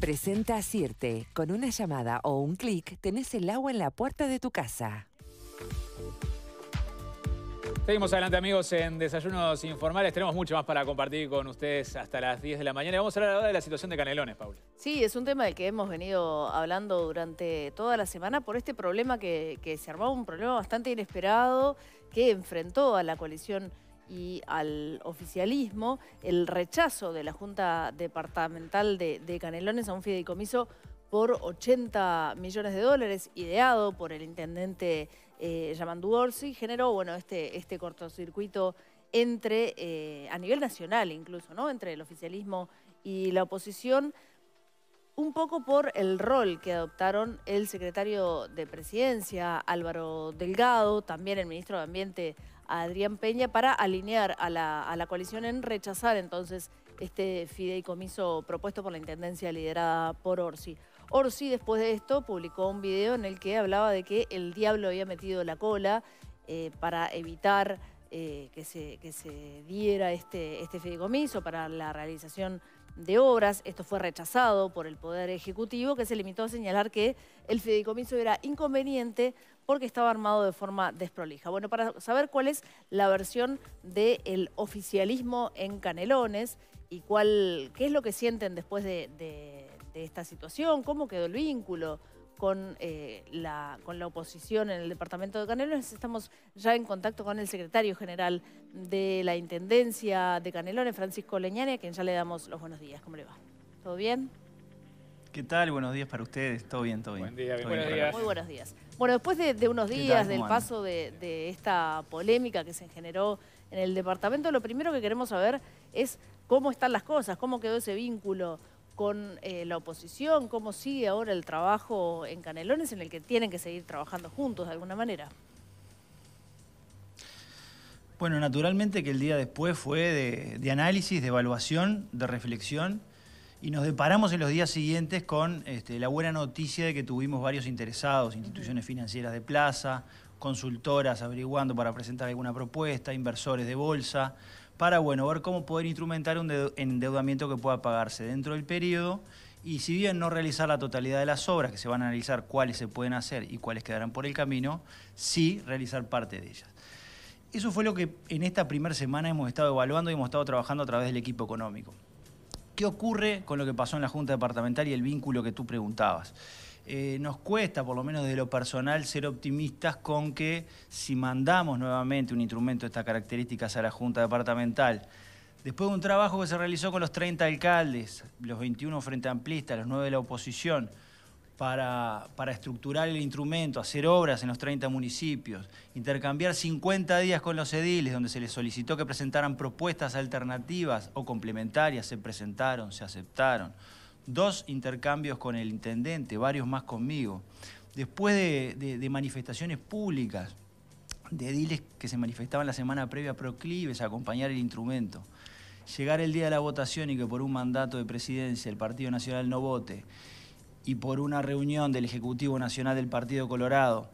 Presenta Sirte. Con una llamada o un clic tenés el agua en la puerta de tu casa. Seguimos adelante amigos en Desayunos Informales. Tenemos mucho más para compartir con ustedes hasta las 10 de la mañana. Vamos a hablar ahora de la situación de Canelones, Paula. Sí, es un tema del que hemos venido hablando durante toda la semana por este problema que, que se armó, un problema bastante inesperado que enfrentó a la coalición y al oficialismo el rechazo de la Junta Departamental de, Canelones a un fideicomiso por 80 millones de dólares ideado por el intendente eh, Yamandu Orsi generó bueno, este, este cortocircuito entre, eh, a nivel nacional incluso, ¿no? entre el oficialismo y la oposición, un poco por el rol que adoptaron el secretario de Presidencia, Álvaro Delgado, también el ministro de Ambiente, a Adrián Peña para alinear a la, a la coalición en rechazar entonces este fideicomiso propuesto por la Intendencia liderada por Orsi. Orsi después de esto publicó un video en el que hablaba de que el diablo había metido la cola eh, para evitar eh, que, se, que se diera este, este fideicomiso para la realización de Obras. Esto fue rechazado por el Poder Ejecutivo, que se limitó a señalar que el fideicomiso era inconveniente porque estaba armado de forma desprolija. Bueno, para saber cuál es la versión del oficialismo en Canelones y cuál, qué es lo que sienten después de, de esta situación, cómo quedó el vínculo, con, eh, la, con la oposición en el departamento de Canelones. Estamos ya en contacto con el secretario general de la Intendencia de Canelones, Francisco Leñane, a quien ya le damos los buenos días. ¿Cómo le va? ¿Todo bien? ¿Qué tal? Buenos días para ustedes. Todo bien, todo bien. Buen día, buenos días. Muy buenos días. Bueno, después de, unos días del paso de, de, esta polémica que se generó en el departamento, lo primero que queremos saber es cómo están las cosas, cómo quedó ese vínculo con eh, la oposición, cómo sigue ahora el trabajo en Canelones en el que tienen que seguir trabajando juntos de alguna manera. Bueno, naturalmente que el día después fue de, análisis, de evaluación, de reflexión y nos deparamos en los días siguientes con este, la buena noticia de que tuvimos varios interesados, instituciones financieras de plaza, consultoras averiguando para presentar alguna propuesta, inversores de bolsa, para bueno, ver cómo poder instrumentar un endeudamiento que pueda pagarse dentro del periodo y si bien no realizar la totalidad de las obras, que se van a analizar cuáles se pueden hacer y cuáles quedarán por el camino, sí realizar parte de ellas. Eso fue lo que en esta primera semana hemos estado evaluando y hemos estado trabajando a través del equipo económico. ¿Qué ocurre con lo que pasó en la Junta Departamental y el vínculo que tú preguntabas? Eh, nos cuesta, por lo menos de lo personal, ser optimistas con que si mandamos nuevamente un instrumento de estas características a la Junta Departamental, después de un trabajo que se realizó con los 30 alcaldes, los 21 frente Amplista, los 9 de la oposición, para, para, estructurar el instrumento, hacer obras en los 30 municipios, intercambiar 50 días con los ediles, donde se les solicitó que presentaran propuestas alternativas o complementarias, se presentaron, se aceptaron dos intercambios con el intendente, varios más conmigo. Después de, manifestaciones públicas, de ediles que se manifestaban la semana previa proclives a acompañar el instrumento, llegar el día de la votación y que por un mandato de presidencia el Partido Nacional no vote y por una reunión del Ejecutivo Nacional del Partido Colorado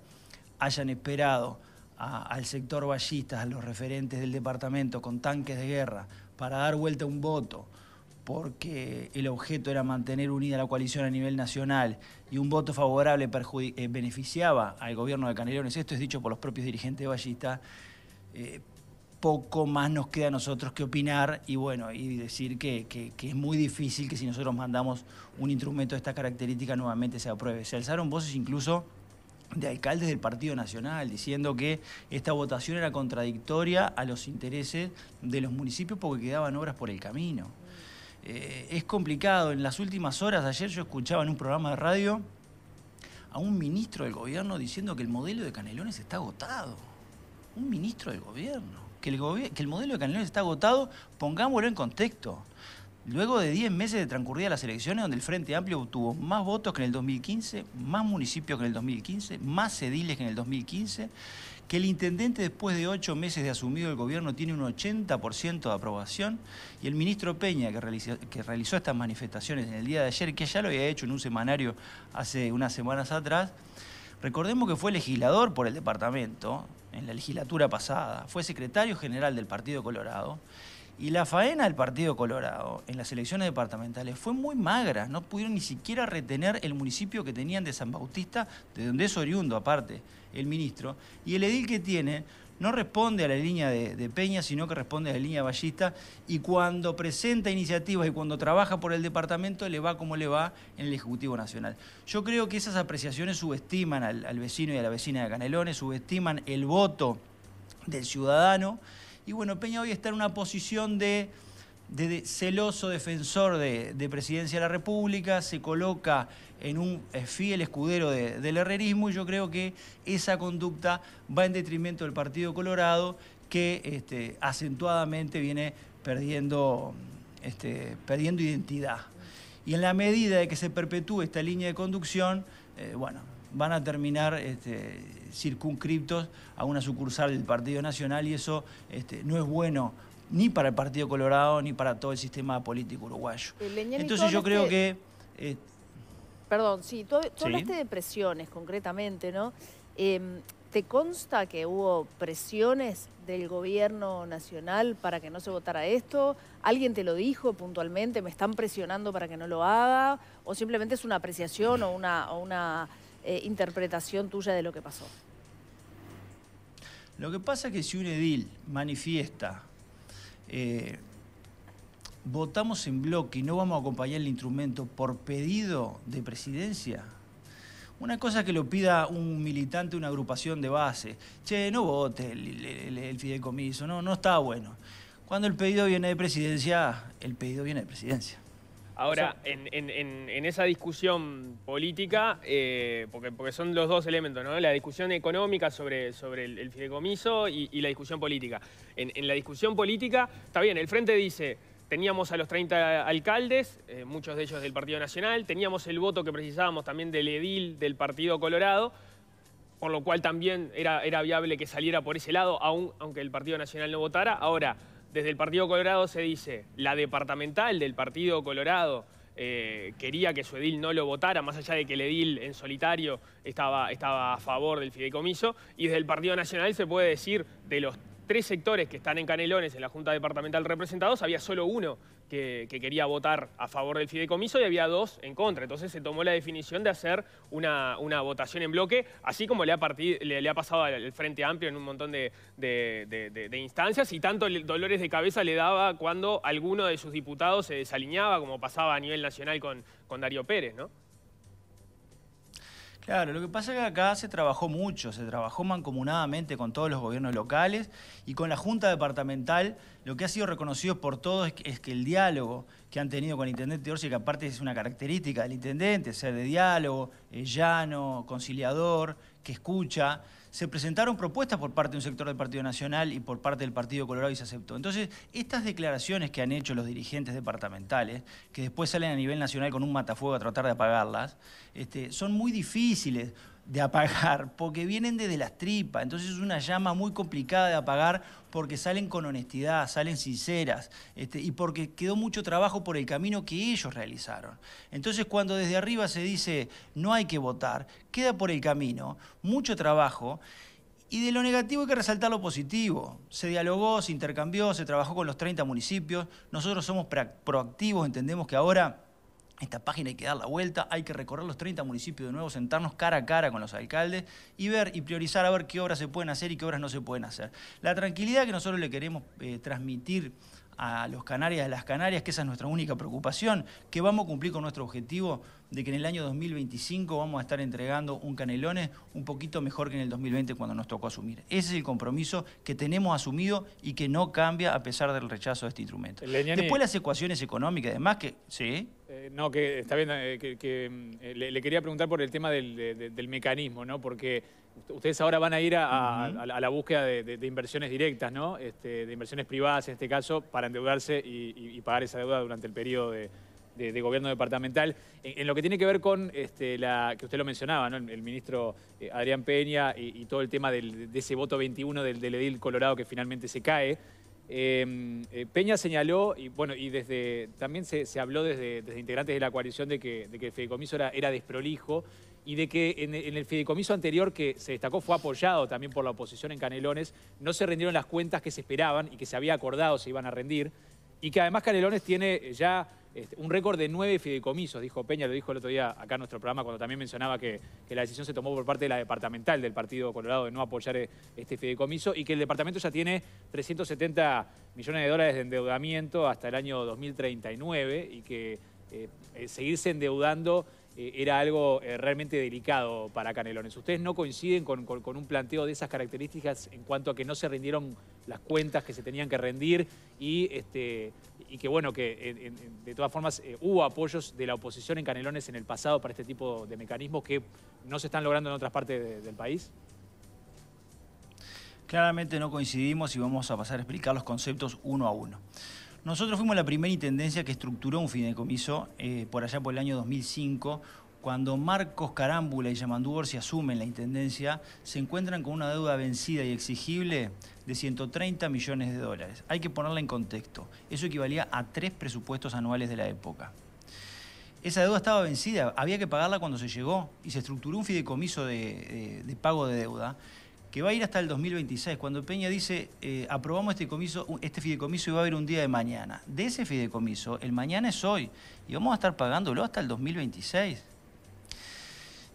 hayan esperado al sector vallista, a los referentes del departamento con tanques de guerra para dar vuelta un voto, porque el objeto era mantener unida la coalición a nivel nacional y un voto favorable eh, beneficiaba al gobierno de Canelones, esto es dicho por los propios dirigentes de eh, poco más nos queda a nosotros que opinar y bueno, y decir que, que, es muy difícil que si nosotros mandamos un instrumento de esta característica nuevamente se apruebe. Se alzaron voces incluso de alcaldes del Partido Nacional diciendo que esta votación era contradictoria a los intereses de los municipios porque quedaban obras por el camino. Eh, es complicado. En las últimas horas, ayer yo escuchaba en un programa de radio a un ministro del gobierno diciendo que el modelo de Canelones está agotado. Un ministro del gobierno. Que el, que el modelo de Canelones está agotado, pongámoslo en contexto. Luego de 10 meses de transcurridas las elecciones, donde el Frente Amplio obtuvo más votos que en el 2015, más municipios que en el 2015, más ediles que en el 2015, que el intendente después de 8 meses de asumido el gobierno tiene un 80% de aprobación, y el ministro Peña, que que realizó estas manifestaciones en el día de ayer, que ya lo había hecho en un semanario hace unas semanas atrás, recordemos que fue legislador por el departamento en la legislatura pasada, fue secretario general del Partido Colorado, y la faena del Partido Colorado en las elecciones departamentales fue muy magra, no pudieron ni siquiera retener el municipio que tenían de San Bautista, de donde es oriundo aparte el ministro, y el edil que tiene no responde a la línea de, Peña, sino que responde a la línea Ballista, y cuando presenta iniciativas y cuando trabaja por el departamento le va como le va en el Ejecutivo Nacional. Yo creo que esas apreciaciones subestiman al, al vecino y a la vecina de Canelones, subestiman el voto del ciudadano. Y bueno, Peña hoy está en una posición de, celoso defensor de, Presidencia de la República, se coloca en un eh, fiel escudero del herrerismo y yo creo que esa conducta va en detrimento del Partido Colorado que este, acentuadamente viene perdiendo, este, perdiendo identidad. Y en la medida de que se perpetúe esta línea de conducción, eh, bueno, van a terminar este, circunscriptos a una sucursal del Partido Nacional y eso este, no es bueno ni para el Partido Colorado ni para todo el sistema político uruguayo. Eh, Entonces yo este creo que... Eh, Perdón, sí, tú, hablaste de presiones concretamente, ¿no? Em, ¿Te consta que hubo presiones del gobierno nacional para que no se votara esto? ¿Alguien te lo dijo puntualmente? ¿Me están presionando para que no lo haga? ¿O simplemente es una apreciación o una eh, interpretación tuya de lo que pasó. Lo que pasa es que si un edil manifiesta, eh, votamos en bloque y no vamos a acompañar el instrumento por pedido de presidencia, una cosa que lo pida un militante, una agrupación de base. Che, no vote el, el, fideicomiso, no, no está bueno. Cuando el pedido viene de presidencia, el pedido viene de presidencia. Ahora, en, esa discusión política, eh, porque, son los dos elementos, ¿no? La discusión económica sobre, el, fideicomiso y, la discusión política. En, la discusión política, está bien, el Frente dice, teníamos a los 30 alcaldes, eh, muchos de ellos del Partido Nacional, teníamos el voto que precisábamos también del edil del Partido Colorado, por lo cual también era, viable que saliera por ese lado, aunque el Partido Nacional no votara. Ahora, desde el Partido Colorado se dice, la departamental del Partido Colorado eh, quería que su edil no lo votara, más allá de que el edil en solitario estaba, estaba a favor del fideicomiso, y desde el Partido Nacional se puede decir de los tres sectores que están en Canelones, en la Junta Departamental representados, había solo uno que, quería votar a favor del fideicomiso y había dos en contra. Entonces se tomó la definición de hacer una, votación en bloque, así como le ha, le, ha pasado al Frente Amplio en un montón de, instancias y tanto dolores de cabeza le daba cuando alguno de sus diputados se desalineaba, como pasaba a nivel nacional con, con Darío Pérez, ¿no? Claro, lo que pasa es que acá se trabajó mucho, se trabajó mancomunadamente con todos los gobiernos locales y con la Junta Departamental. Lo que ha sido reconocido por todos es que, el diálogo que han tenido con el Intendente Orsi, que aparte es una característica del Intendente, ser de diálogo, eh, llano, conciliador, que escucha, se presentaron propuestas por parte de un sector del Partido Nacional y por parte del Partido Colorado y se aceptó. Entonces, estas declaraciones que han hecho los dirigentes departamentales, que después salen a nivel nacional con un matafuego a tratar de apagarlas, este, son muy difíciles de apagar, porque vienen desde las tripas, entonces es una llama muy complicada de apagar porque salen con honestidad, salen sinceras, este, y porque quedó mucho trabajo por el camino que ellos realizaron. Entonces cuando desde arriba se dice no hay que votar, queda por el camino mucho trabajo. Y de lo negativo hay que resaltar lo positivo. Se dialogó, se intercambió, se trabajó con los 30 municipios. Nosotros somos proactivos, entendemos que ahora esta página hay que dar la vuelta, hay que recorrer los 30 municipios de nuevo, sentarnos cara a cara con los alcaldes y ver y priorizar a ver qué obras se pueden hacer y qué obras no se pueden hacer. La tranquilidad que nosotros le queremos eh, transmitir a los canarias, a las canarias, que esa es nuestra única preocupación, que vamos a cumplir con nuestro objetivo de que en el año 2025 vamos a estar entregando un Canelones un poquito mejor que en el 2020 cuando nos tocó asumir. Ese es el compromiso que tenemos asumido y que no cambia a pesar del rechazo de este instrumento. Eh, Después las ecuaciones económicas, además que... Sí. Eh, no, que está bien, eh, que, mm, eh, le, quería preguntar por el tema del, mecanismo, ¿no? Porque ustedes ahora van a ir a, la búsqueda de, inversiones directas, ¿no? Este, de inversiones privadas en este caso, para endeudarse y, pagar esa deuda durante el periodo de, gobierno departamental. En, lo que tiene que ver con, este, que usted lo mencionaba, ¿no? El, ministro Adrián Peña y, todo el tema de ese voto 21 del Edil Colorado que finalmente se cae. Em, eh, Peña señaló, y bueno, y desde también se, habló desde, desde, integrantes de la coalición de que, el fideicomiso era, desprolijo y de que en, en, el fideicomiso anterior que se destacó fue apoyado también por la oposición en Canelones, no se rendieron las cuentas que se esperaban y que se había acordado se iban a rendir, y que además Canelones tiene ya este, un récord de nueve fideicomisos, dijo Peña, lo dijo el otro día acá en nuestro programa cuando también mencionaba que, la decisión se tomó por parte de la departamental del Partido Colorado de no apoyar eh, este fideicomiso y que el departamento ya tiene 370 millones de dólares de endeudamiento hasta el año 2039 y que eh, eh, seguirse endeudando era algo realmente delicado para Canelones. ¿Ustedes no coinciden con, un planteo de esas características en cuanto a que no se rindieron las cuentas que se tenían que rendir y este, y que bueno, que de todas formas eh, hubo apoyos de la oposición en Canelones en el pasado para este tipo de mecanismos que no se están logrando en otras partes del país? Claramente no coincidimos y vamos a pasar a explicar los conceptos uno a uno. Nosotros fuimos la primera intendencia que estructuró un fideicomiso eh, por allá por el año 2005. Cuando Marcos Carámbula y Yamandúor se asumen la intendencia, se encuentran con una deuda vencida y exigible de 130 millones de dólares. Hay que ponerla en contexto. Eso equivalía a tres presupuestos anuales de la época. Esa deuda estaba vencida, había que pagarla cuando se llegó y se estructuró un fideicomiso de, pago de deuda que va a ir hasta el 2026, cuando Peña dice, eh, aprobamos este, comiso, este fideicomiso y va a haber un día de mañana. De ese fideicomiso, el mañana es hoy y vamos a estar pagándolo hasta el 2026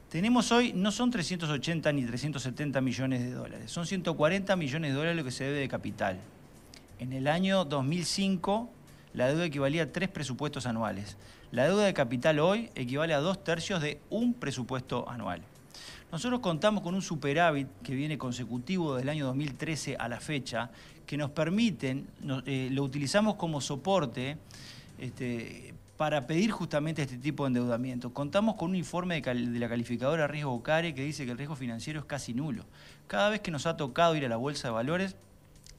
tenemos hoy no son 380 ni 370 millones de dólares, son 140 millones de dólares lo que se debe de capital. En el año 2005 la deuda equivalía a tres presupuestos anuales. La deuda de capital hoy equivale a dos tercios de un presupuesto anual. Nosotros contamos con un superávit que viene consecutivo del año 2013 a la fecha, que nos permiten, eh, lo utilizamos como soporte este, para pedir justamente este tipo de endeudamiento. Contamos con un informe de, la calificadora Riesgo CARE que dice que el riesgo financiero es casi nulo. Cada vez que nos ha tocado ir a la bolsa de valores,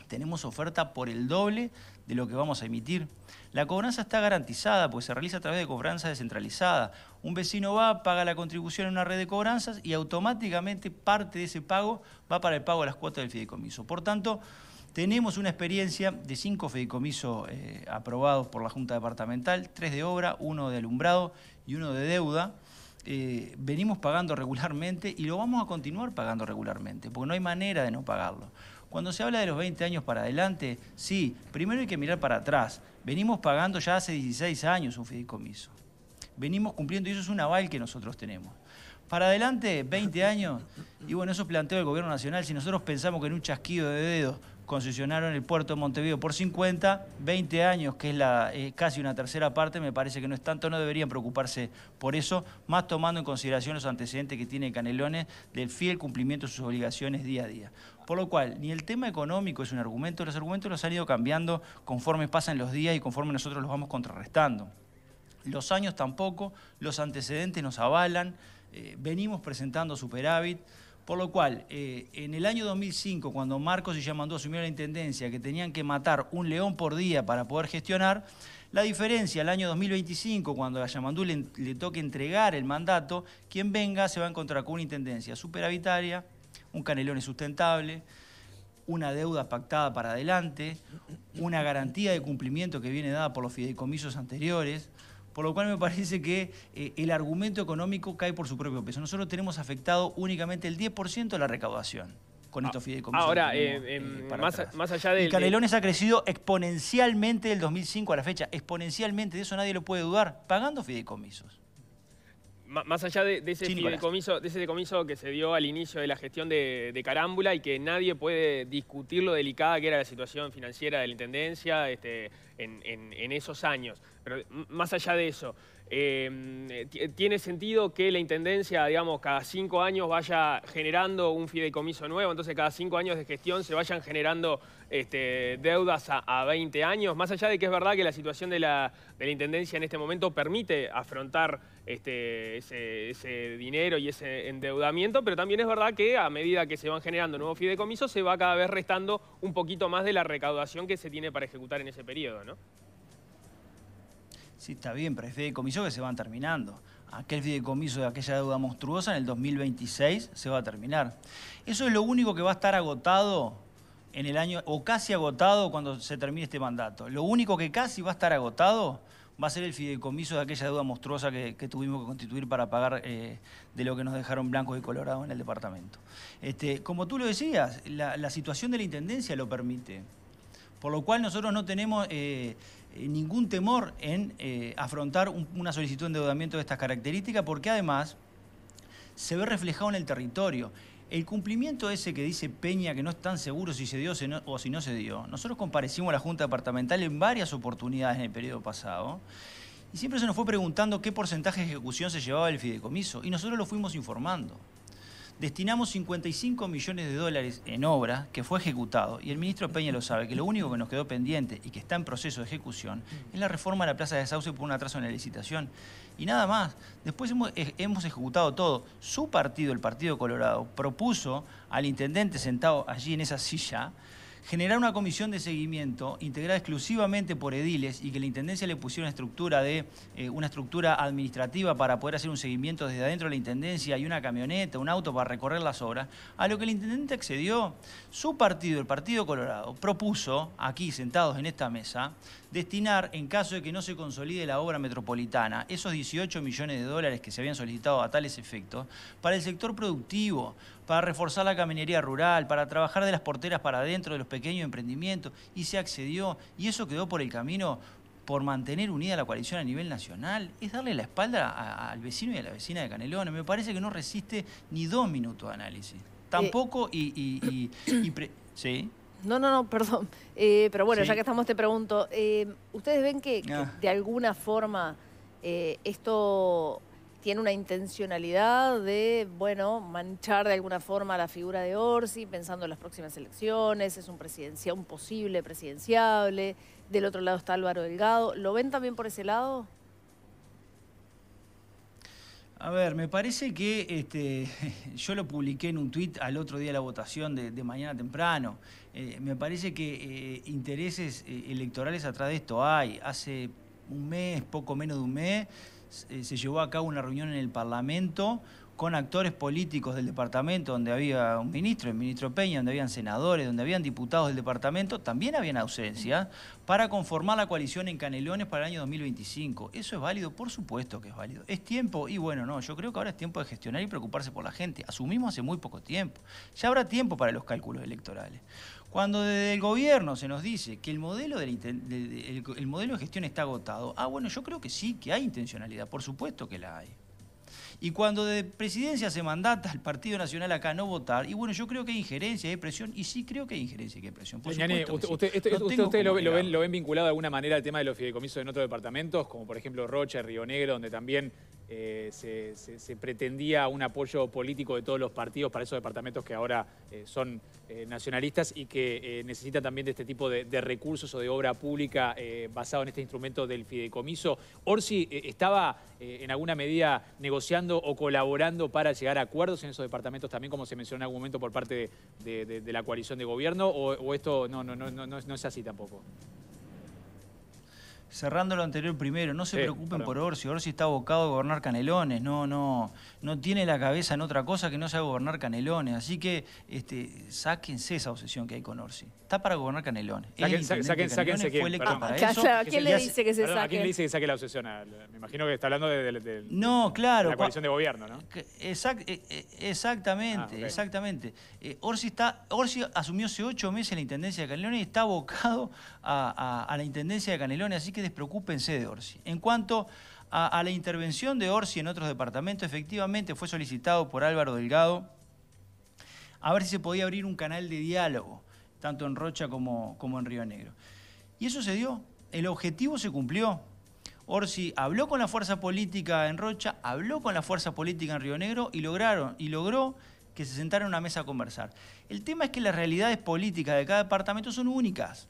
tenemos oferta por el doble de lo que vamos a emitir. La cobranza está garantizada, pues se realiza a través de cobranza descentralizada. Un vecino va, paga la contribución en una red de cobranzas y automáticamente parte de ese pago va para el pago de las cuotas del fideicomiso. Por tanto, tenemos una experiencia de cinco fideicomisos eh, aprobados por la Junta Departamental, tres de obra, uno de alumbrado y uno de deuda. Eh, venimos pagando regularmente y lo vamos a continuar pagando regularmente, porque no hay manera de no pagarlo. Cuando se habla de los 20 años para adelante, sí, primero hay que mirar para atrás. Venimos pagando ya hace 16 años un fideicomiso. Venimos cumpliendo y eso es un aval que nosotros tenemos. Para adelante, 20 años, y bueno, eso planteó el Gobierno Nacional, si nosotros pensamos que en un chasquido de dedos concesionaron el puerto de Montevideo por 50, 20 años, que es la, casi una tercera parte, me parece que no es tanto, no deberían preocuparse por eso, más tomando en consideración los antecedentes que tiene Canelones del fiel cumplimiento de sus obligaciones día a día. Por lo cual, ni el tema económico es un argumento, los argumentos los han ido cambiando conforme pasan los días y conforme nosotros los vamos contrarrestando. Los años tampoco, los antecedentes nos avalan, eh, venimos presentando superávit, por lo cual, eh, en el año 2005, cuando Marcos y Yamandú asumieron la intendencia, que tenían que matar un león por día para poder gestionar, la diferencia, al año 2025, cuando a Yamandú le, toque entregar el mandato, quien venga se va a encontrar con una intendencia superavitaria, un canelón sustentable, una deuda pactada para adelante, una garantía de cumplimiento que viene dada por los fideicomisos anteriores, por lo cual me parece que eh, el argumento económico cae por su propio peso. Nosotros tenemos afectado únicamente el 10% de la recaudación con ah, estos fideicomisos. Ahora, eh, em, eh, más, allá de Y ha crecido exponencialmente del 2005 a la fecha, exponencialmente, de eso nadie lo puede dudar, pagando fideicomisos más allá de, ese decomiso que se dio al inicio de la gestión de, Carámbula y que nadie puede discutir lo delicada que era la situación financiera de la Intendencia este, en, en esos años. Pero más allá de eso, Em, ¿Tiene sentido que la Intendencia, digamos, cada cinco años vaya generando un fideicomiso nuevo? Entonces, cada cinco años de gestión se vayan generando este, deudas a, 20 años. Más allá de que es verdad que la situación de la, Intendencia en este momento permite afrontar este, ese, dinero y ese endeudamiento, pero también es verdad que a medida que se van generando nuevos fideicomisos, se va cada vez restando un poquito más de la recaudación que se tiene para ejecutar en ese periodo, ¿no? Sí, está bien, pero hay fideicomisos que se van terminando. Aquel fideicomiso de aquella deuda monstruosa en el 2026 se va a terminar. Eso es lo único que va a estar agotado en el año, o casi agotado cuando se termine este mandato. Lo único que casi va a estar agotado va a ser el fideicomiso de aquella deuda monstruosa que, tuvimos que constituir para pagar eh, de lo que nos dejaron blancos y colorados en el departamento. Este, como tú lo decías, la, situación de la Intendencia lo permite. Por lo cual nosotros no tenemos eh, eh, ningún temor en eh, afrontar una solicitud de endeudamiento de estas características, porque además se ve reflejado en el territorio. El cumplimiento ese que dice Peña que no es tan seguro si se dio o si no se dio, nosotros comparecimos a la Junta Departamental en varias oportunidades en el periodo pasado y siempre se nos fue preguntando qué porcentaje de ejecución se llevaba el fideicomiso y nosotros lo fuimos informando destinamos 55 millones de dólares en obra que fue ejecutado, y el ministro Peña lo sabe, que lo único que nos quedó pendiente y que está en proceso de ejecución es la reforma de la Plaza de Sauce por un atraso en la licitación. Y nada más, después eh, hemos ejecutado todo. Su partido, el Partido Colorado, propuso al intendente sentado allí en esa silla, generar una comisión de seguimiento integrada exclusivamente por ediles y que la Intendencia le pusiera una estructura, de, eh, una estructura administrativa para poder hacer un seguimiento desde adentro de la Intendencia y una camioneta, un auto para recorrer las obras, a lo que el Intendente accedió, su partido, el Partido Colorado, propuso, aquí sentados en esta mesa, destinar, en caso de que no se consolide la obra metropolitana, esos 18 millones de dólares que se habían solicitado a tales efectos, para el sector productivo, para reforzar la caminería rural, para trabajar de las porteras para adentro de los pequeño emprendimiento, y se accedió, y eso quedó por el camino por mantener unida la coalición a nivel nacional, es darle la espalda al vecino y a la vecina de Canelones. Me parece que no resiste ni dos minutos de análisis. Eh, Tampoco y... ¿Sí? No, no, no, perdón. Eh, pero bueno, ya que estamos te pregunto, eh, ¿ustedes ven que ah. de alguna forma esto tiene una intencionalidad de, bueno, manchar de alguna forma la figura de Orsi, pensando en las próximas elecciones, es un, presidencia, un posible presidenciable, del otro lado está Álvaro Delgado, ¿lo ven también por ese lado? A ver, me parece que este, yo lo publiqué en un tuit al otro día de la votación de, mañana temprano. Eh, me parece que eh, intereses eh, electorales atrás de esto hay. Hace un mes, poco menos de un mes, eh, se llevó a cabo una reunión en el Parlamento con actores políticos del departamento, donde había un ministro, el ministro Peña, donde habían senadores, donde habían diputados del departamento, también habían ausencia para conformar la coalición en Canelones para el año 2025. ¿Eso es válido? Por supuesto que es válido. Es tiempo, y bueno, no, yo creo que ahora es tiempo de gestionar y preocuparse por la gente. Asumimos hace muy poco tiempo. Ya habrá tiempo para los cálculos electorales. Cuando desde el gobierno se nos dice que el modelo, el modelo de gestión está agotado, ah, bueno, yo creo que sí, que hay intencionalidad, por supuesto que la hay. Y cuando de presidencia se mandata al Partido Nacional acá no votar, y bueno, yo creo que hay injerencia, hay presión, y sí creo que hay injerencia y que hay presión. Por usted, lo, ven, lo, ven, vinculado de alguna manera al tema de los fideicomisos en otros departamentos, como por ejemplo Rocha, Río Negro, donde también eh, se, pretendía un apoyo político de todos los partidos para esos departamentos que ahora eh, son eh, nacionalistas y que necesitan también de este tipo de, recursos o de obra pública basado en este instrumento del fideicomiso. Orsi, ¿estaba en alguna medida negociando o colaborando para llegar a acuerdos en esos departamentos también, como se mencionó en algún momento por parte de, la coalición de gobierno, o, esto no, no, no, no, no es así tampoco? cerrando lo anterior primero, no se preocupen por Orsi. Orsi está abocado a gobernar canelones, no, no, no tiene la cabeza en otra cosa que no sea gobernar canelones. Así que este, sáquense esa obsesión que hay con Orsi. Está para gobernar canelones. quién. ¿A quién le dice que se saque? ¿A quién le dice que saque la obsesión? Me imagino que está hablando de, no, claro, la coalición de gobierno, ¿no? Eh, eh, exactamente, ah, exactamente. Eh, Orsi, está, Orsi asumió hace ocho meses la intendencia de Canelones y está abocado a, a la intendencia de Canelones. Así que despreocúpense de Orsi. En cuanto a, la intervención de Orsi en otros departamentos, efectivamente fue solicitado por Álvaro Delgado a ver si se podía abrir un canal de diálogo, tanto en Rocha como, en Río Negro. Y eso se dio, el objetivo se cumplió. Orsi habló con la fuerza política en Rocha, habló con la fuerza política en Río Negro y lograron y logró que se sentaran en una mesa a conversar. El tema es que las realidades políticas de cada departamento son únicas.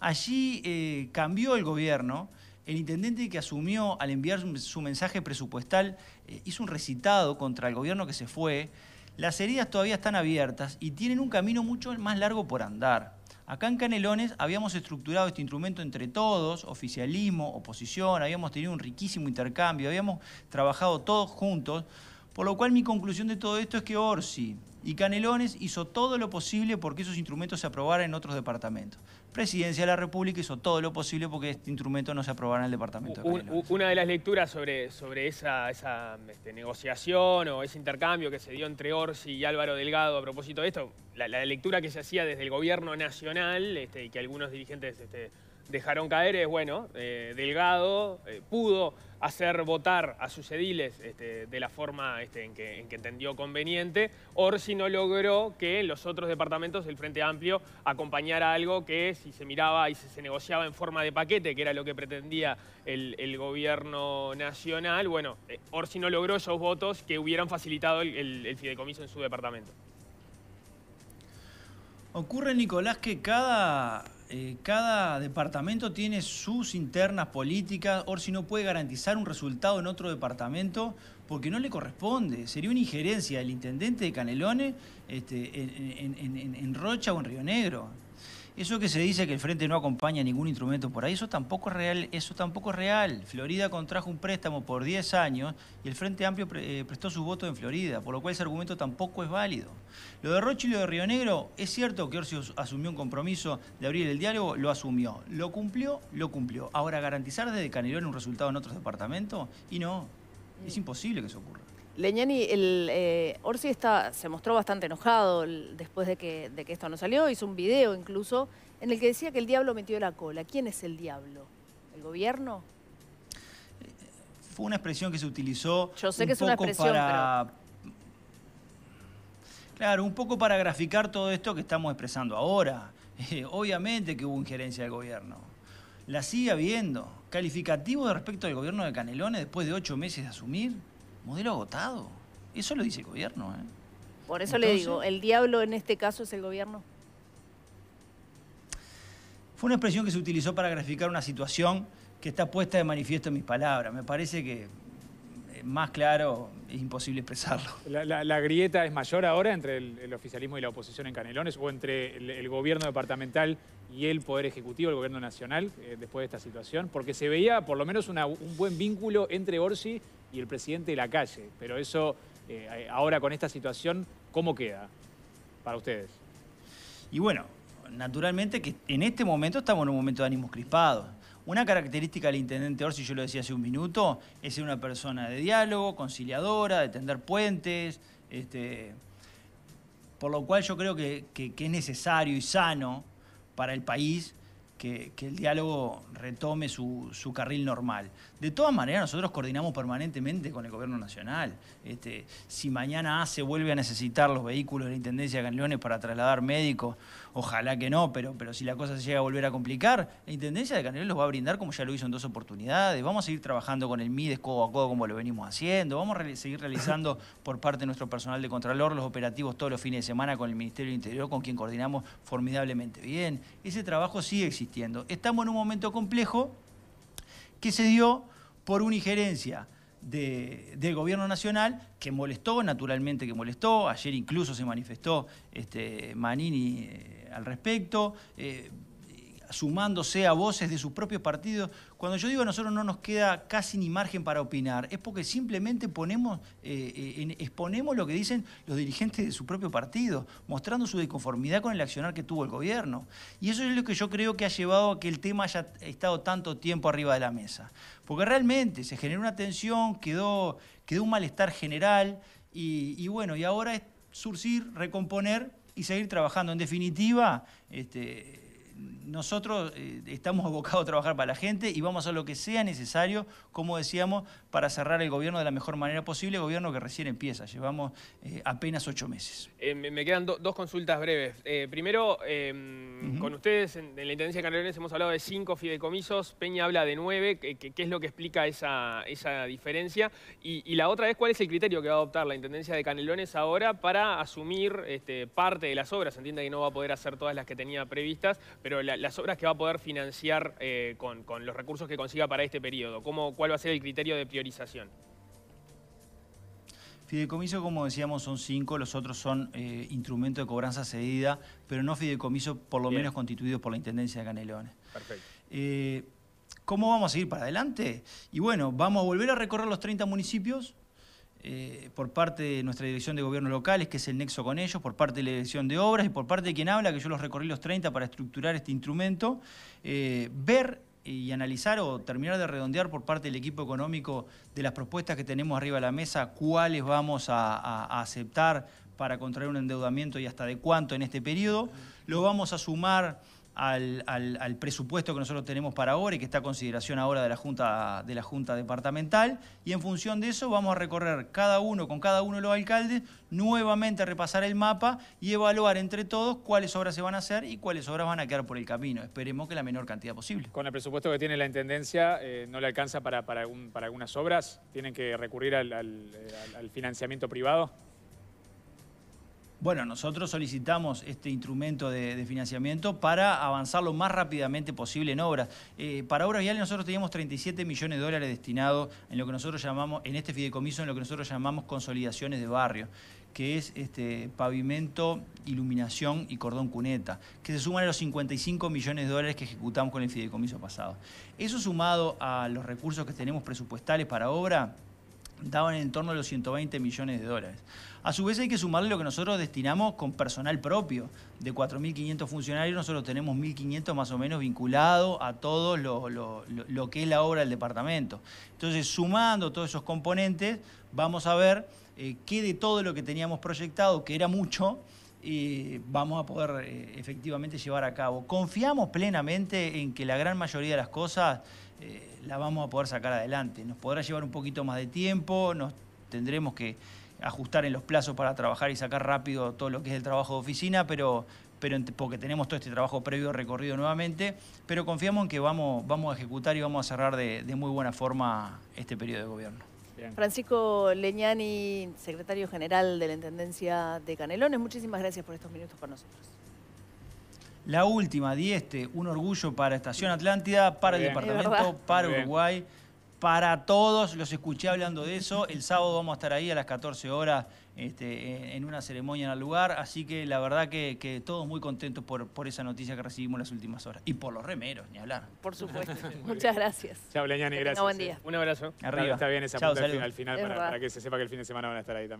Allí eh, cambió el gobierno. El intendente que asumió al enviar su mensaje presupuestal eh, hizo un recitado contra el gobierno que se fue. Las heridas todavía están abiertas y tienen un camino mucho más largo por andar. Acá en Canelones habíamos estructurado este instrumento entre todos, oficialismo, oposición, habíamos tenido un riquísimo intercambio, habíamos trabajado todos juntos, por lo cual mi conclusión de todo esto es que Orsi y Canelones hizo todo lo posible porque esos instrumentos se aprobaran en otros departamentos. Presidencia de la República hizo todo lo posible porque este instrumento no se aprobara en el departamento. De una de las lecturas sobre, sobre esa, esa este, negociación o ese intercambio que se dio entre Orsi y Álvaro Delgado a propósito de esto, la, lectura que se hacía desde el gobierno nacional este, y que algunos dirigentes este, dejaron caer es, bueno, eh, Delgado eh, pudo hacer votar a sus ediles este, de la forma este, en, que, entendió conveniente. Orsi no logró que los otros departamentos del Frente Amplio acompañara algo que si se miraba y se, negociaba en forma de paquete, que era lo que pretendía el, gobierno nacional, bueno, eh, Orsi no logró esos votos que hubieran facilitado el, el fideicomiso en su departamento. Ocurre, Nicolás, que cada eh, cada departamento tiene sus internas políticas, o si no puede garantizar un resultado en otro departamento porque no le corresponde. Sería una injerencia del intendente de Canelones este, en, en Rocha o en Río Negro. Eso que se dice que el Frente no acompaña ningún instrumento por ahí, eso tampoco es real. Eso tampoco es real. Florida contrajo un préstamo por 10 años y el Frente Amplio eh, prestó su voto en Florida, por lo cual ese argumento tampoco es válido. Lo de Rocha y lo de Río Negro, es cierto que Orcio asumió un compromiso de abrir el diálogo, lo asumió. Lo cumplió, lo cumplió. Ahora, garantizar desde Canelón un resultado en otros departamentos, y no, es imposible que eso ocurra. Leñani, el, eh, Orsi está, se mostró bastante enojado después de que, esto no salió, hizo un video incluso en el que decía que el diablo metió la cola. ¿Quién es el diablo? ¿El gobierno? Fue una expresión que se utilizó Yo sé que es una expresión, para... Claro, un poco para graficar todo esto que estamos expresando ahora. Eh, obviamente que hubo injerencia del gobierno. La sigue habiendo. Calificativo respecto al gobierno de Canelones después de ocho meses de asumir. Modelo agotado. Eso lo dice el gobierno. ¿eh? Por eso le digo, el diablo en este caso es el gobierno. Fue una expresión que se utilizó para graficar una situación que está puesta de manifiesto en mis palabras. Me parece que eh, más claro es imposible expresarlo. La, grieta es mayor ahora entre el, oficialismo y la oposición en Canelones o entre el, gobierno departamental y el Poder Ejecutivo, el gobierno nacional, eh, después de esta situación, porque se veía por lo menos un buen vínculo entre Orsi y el presidente de la calle. Pero eso, eh, eh, ahora con esta situación, ¿cómo queda para ustedes? Y bueno, naturalmente que en este momento estamos en un momento de ánimos crispados. Una característica del intendente Orsi, yo lo decía hace un minuto, es ser una persona de diálogo, conciliadora, de tender puentes, este, por lo cual yo creo que, es necesario y sano para el país que, el diálogo retome su, carril normal. De todas maneras, nosotros coordinamos permanentemente con el Gobierno Nacional. Este, si mañana se vuelve a necesitar los vehículos de la Intendencia de Canelones para trasladar médicos, ojalá que no, pero, pero si la cosa se llega a volver a complicar, la Intendencia de Canelones los va a brindar como ya lo hizo en dos oportunidades. Vamos a seguir trabajando con el MIDES codo a codo como lo venimos haciendo. Vamos a seguir realizando por parte de nuestro personal de Contralor los operativos todos los fines de semana con el Ministerio del Interior, con quien coordinamos formidablemente bien. Ese trabajo sigue existiendo. Estamos en un momento complejo que se dio por una injerencia del gobierno nacional que molestó, naturalmente que molestó, ayer incluso se manifestó este, Manini eh, al respecto, eh, sumándose a voces de sus propios partidos. Cuando yo digo a nosotros no nos queda casi ni margen para opinar, es porque simplemente eh, exponemos lo que dicen los dirigentes de su propio partido, mostrando su disconformidad con el accionar que tuvo el gobierno. Y eso es lo que yo creo que ha llevado a que el tema haya estado tanto tiempo arriba de la mesa porque realmente se generó una tensión, quedó, quedó un malestar general y, bueno, y ahora es surcir, recomponer y seguir trabajando. En definitiva, este, nosotros eh, estamos abocados a trabajar para la gente y vamos a lo que sea necesario, como decíamos, para cerrar el gobierno de la mejor manera posible, gobierno que recién empieza, llevamos eh, apenas ocho meses. Eh, me quedan dos consultas breves. primero, con ustedes en, la Intendencia de Canelones hemos hablado de cinco fideicomisos, Peña habla de nueve, ¿qué, es lo que explica esa, diferencia? Y, la otra es, ¿cuál es el criterio que va a adoptar la Intendencia de Canelones ahora para asumir este, parte de las obras? Entiende que no va a poder hacer todas las que tenía previstas, pero las obras que va a poder financiar eh, con, los recursos que consiga para este periodo. ¿Cómo, ¿Cuál va a ser el criterio de priorización? Fideicomiso, como decíamos, son cinco, los otros son eh, instrumentos de cobranza cedida, pero no fideicomiso, por lo menos constituidos por la Intendencia de Canelones. Perfecto. Eh, ¿Cómo vamos a seguir para adelante? Y bueno, vamos a volver a recorrer los 30 municipios, eh, por parte de nuestra dirección de gobiernos locales, que es el nexo con ellos, por parte de la dirección de obras y por parte de quien habla, que yo los recorrí los 30 para estructurar este instrumento, eh, ver y analizar o terminar de redondear por parte del equipo económico de las propuestas que tenemos arriba de la mesa, cuáles vamos a, a aceptar para contraer un endeudamiento y hasta de cuánto en este periodo. Lo vamos a sumar al, presupuesto que nosotros tenemos para ahora y que está a consideración ahora de la, junta, de la Junta Departamental. Y en función de eso vamos a recorrer cada uno con cada uno de los alcaldes, nuevamente repasar el mapa y evaluar entre todos cuáles obras se van a hacer y cuáles obras van a quedar por el camino. Esperemos que la menor cantidad posible. Con el presupuesto que tiene la Intendencia, eh, ¿no le alcanza para, algunas obras? ¿Tienen que recurrir al, al eh, financiamiento privado? bueno, nosotros solicitamos este instrumento de, financiamiento para avanzar lo más rápidamente posible en obras. Eh, para obras viales nosotros teníamos 37 millones de dólares destinados en lo que nosotros llamamos, en este fideicomiso, en lo que nosotros llamamos consolidaciones de barrio que es este pavimento, iluminación y cordón cuneta, que se suman a los 55 millones de dólares que ejecutamos con el fideicomiso pasado. Eso sumado a los recursos que tenemos presupuestales para obra, daban en torno a los 120 millones de dólares. A su vez hay que sumarle lo que nosotros destinamos con personal propio. De 4.500 funcionarios nosotros tenemos 1.500 más o menos vinculados a todo lo, que es la obra del departamento. Entonces, sumando todos esos componentes, vamos a ver eh, qué de todo lo que teníamos proyectado, que era mucho, eh, vamos a poder eh, efectivamente llevar a cabo. Confiamos plenamente en que la gran mayoría de las cosas eh, la vamos a poder sacar adelante. Nos podrá llevar un poquito más de tiempo, nos tendremos que ajustar en los plazos para trabajar y sacar rápido todo lo que es el trabajo de oficina, pero, pero porque tenemos todo este trabajo previo recorrido nuevamente, pero confiamos en que vamos, vamos a ejecutar y vamos a cerrar de, muy buena forma este periodo de gobierno. Francisco Leñani, secretario general de la Intendencia de Canelones, muchísimas gracias por estos minutos para nosotros. La última, Dieste, un orgullo para Estación Atlántida, para el departamento, para Uruguay, para todos. Los escuché hablando de eso. El sábado vamos a estar ahí a las 14 horas este, en una ceremonia en el lugar. Así que la verdad que, todos muy contentos por, esa noticia que recibimos las últimas horas. Y por los remeros, ni hablar. Por supuesto. Muchas gracias. Chao, Leñani, gracias. Un abrazo. Arriba. Está bien esa Chao, al final, para que se sepa que el fin de semana van a estar ahí también.